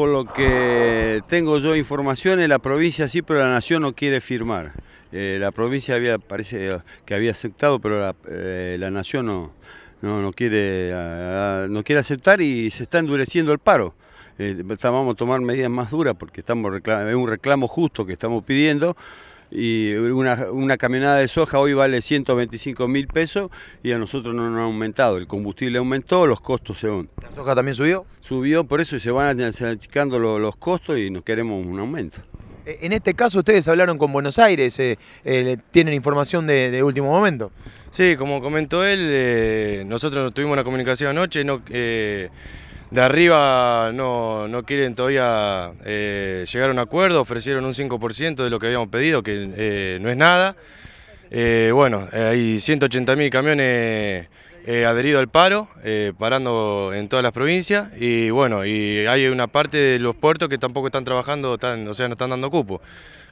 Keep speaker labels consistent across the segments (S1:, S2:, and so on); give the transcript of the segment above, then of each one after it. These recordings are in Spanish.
S1: por lo que tengo yo informaciones, la provincia sí, pero la nación no quiere firmar. Eh, la provincia había, parece eh, que había aceptado, pero la, eh, nación no, no, quiere, ah, ah, no quiere aceptar y se está endureciendo el paro. vamos a tomar medidas más duras porque estamos es un reclamo justo que estamos pidiendo y una, una camionada de soja hoy vale 125 mil pesos y a nosotros no nos ha aumentado. El combustible aumentó, los costos se van. ¿La soja también subió? Subió, por eso se van achicando los, los costos y nos queremos un aumento. E, en este caso ustedes hablaron con Buenos Aires,
S2: eh, eh, ¿tienen información de, último momento? Sí, como comentó él, eh, nosotros tuvimos una comunicación anoche, no, de arriba no, quieren todavía eh, llegar a un acuerdo, ofrecieron un 5% de lo que habíamos pedido, que eh, no es nada. Eh, bueno, hay 180.000 camiones adheridos al paro, parando en todas las provincias, y bueno, y hay una parte de los puertos que tampoco están trabajando, o sea, no están dando cupo.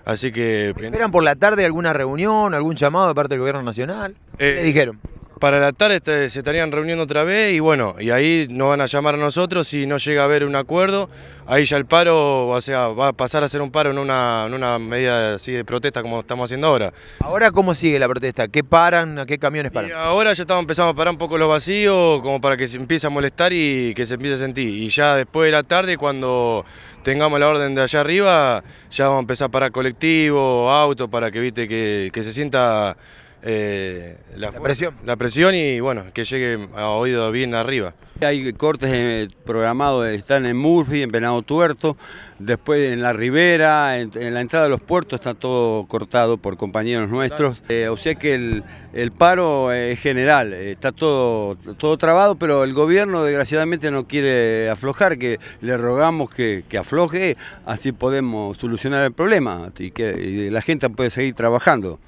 S2: Así que... ¿Esperan por la tarde alguna reunión, algún llamado de parte del Gobierno Nacional? ¿Qué le dijeron? para la tarde se estarían reuniendo otra vez y bueno, y ahí nos van a llamar a nosotros si no llega a haber un acuerdo, ahí ya el paro, o sea, va a pasar a ser un paro en una, en una medida así de protesta como estamos haciendo ahora. ¿Ahora cómo sigue la protesta? ¿Qué paran? ¿A qué camiones paran? ahora ya estamos empezando a parar un poco los vacíos como para que se empiece a molestar y que se empiece a sentir. Y ya después de la tarde, cuando tengamos la orden de allá arriba, ya vamos a empezar a parar colectivo, auto, para que viste que, que se sienta eh, la, presión. La presión y bueno, que llegue a oído bien arriba.
S1: Hay cortes programados, están en Murphy, en Venado Tuerto, después en la ribera, en, la entrada de los puertos está todo cortado por compañeros nuestros. Eh, o sea que el, paro es general, está todo, todo trabado, pero el gobierno desgraciadamente no quiere aflojar, que le rogamos que, afloje, así podemos solucionar el problema y que y la gente puede seguir trabajando.